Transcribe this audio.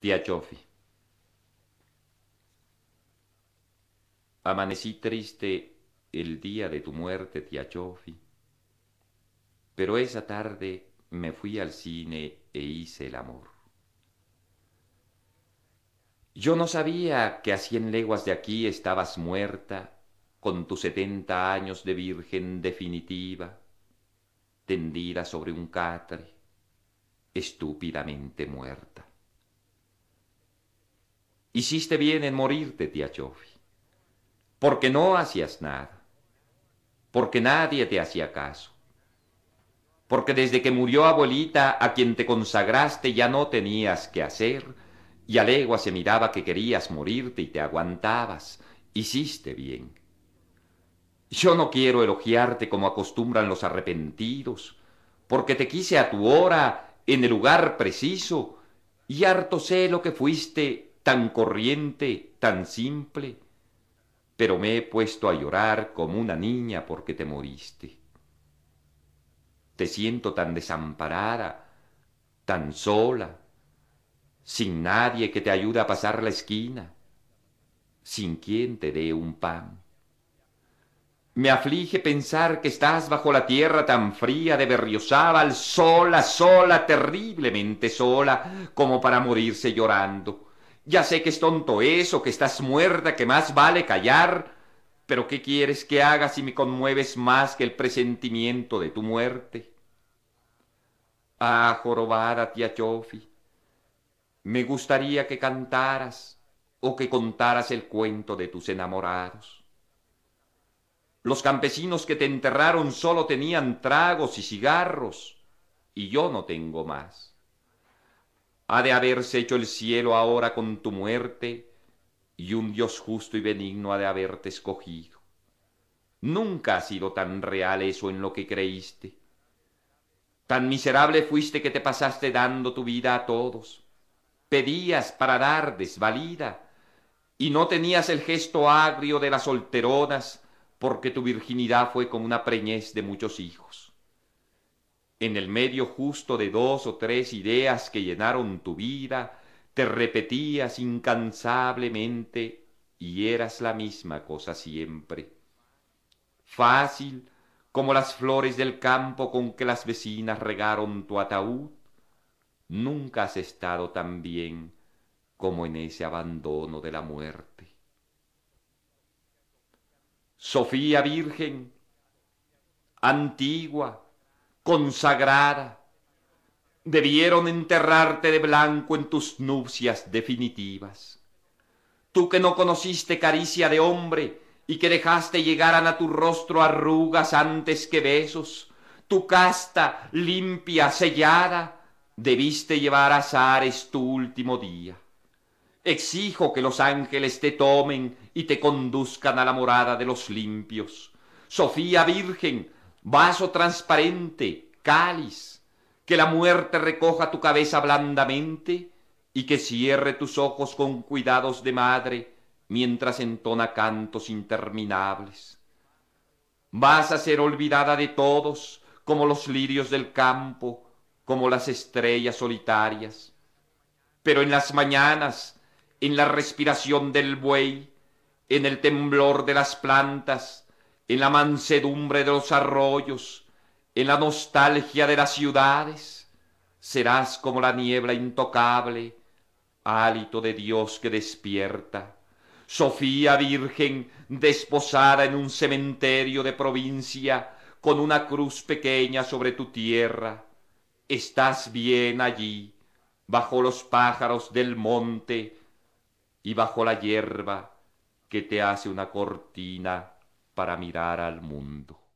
Tía Chofi. Amanecí triste el día de tu muerte, tía Chofi. Pero esa tarde me fui al cine e hice el amor. Yo no sabía que a cien leguas de aquí estabas muerta con tus setenta años de virgen definitiva, tendida sobre un catre, estúpidamente muerta. Hiciste bien en morirte, tía Chofi, porque no hacías nada, porque nadie te hacía caso, porque desde que murió abuelita a quien te consagraste ya no tenías que hacer, y a legua se miraba que querías morirte y te aguantabas, hiciste bien. Yo no quiero elogiarte como acostumbran los arrepentidos, porque te quise a tu hora, en el lugar preciso, y harto sé lo que fuiste tan corriente, tan simple, pero me he puesto a llorar como una niña porque te moriste. Te siento tan desamparada, tan sola, sin nadie que te ayude a pasar la esquina, sin quien te dé un pan. Me aflige pensar que estás bajo la tierra tan fría de Berriozábal, sola, sola, terriblemente sola, como para morirse llorando. Ya sé que es tonto eso, que estás muerta, que más vale callar, pero ¿qué quieres que haga si me conmueves más que el presentimiento de tu muerte? Ah, jorobada, tía Chofi, me gustaría que cantaras o que contaras el cuento de tus enamorados. Los campesinos que te enterraron solo tenían tragos y cigarros, y yo no tengo más ha de haberse hecho el cielo ahora con tu muerte, y un Dios justo y benigno ha de haberte escogido. Nunca ha sido tan real eso en lo que creíste. Tan miserable fuiste que te pasaste dando tu vida a todos. Pedías para dar desvalida, y no tenías el gesto agrio de las solteronas, porque tu virginidad fue como una preñez de muchos hijos en el medio justo de dos o tres ideas que llenaron tu vida, te repetías incansablemente y eras la misma cosa siempre. Fácil, como las flores del campo con que las vecinas regaron tu ataúd, nunca has estado tan bien como en ese abandono de la muerte. Sofía Virgen, antigua, consagrada. debieron enterrarte de blanco en tus nupcias definitivas. Tú que no conociste caricia de hombre y que dejaste llegar a tu rostro arrugas antes que besos, tu casta limpia, sellada, debiste llevar a azares tu último día. Exijo que los ángeles te tomen y te conduzcan a la morada de los limpios. Sofía Virgen, vaso transparente, cáliz, que la muerte recoja tu cabeza blandamente y que cierre tus ojos con cuidados de madre mientras entona cantos interminables. Vas a ser olvidada de todos, como los lirios del campo, como las estrellas solitarias. Pero en las mañanas, en la respiración del buey, en el temblor de las plantas, en la mansedumbre de los arroyos, en la nostalgia de las ciudades, serás como la niebla intocable, hálito de Dios que despierta. Sofía Virgen desposada en un cementerio de provincia, con una cruz pequeña sobre tu tierra. Estás bien allí, bajo los pájaros del monte y bajo la hierba que te hace una cortina para mirar al mundo.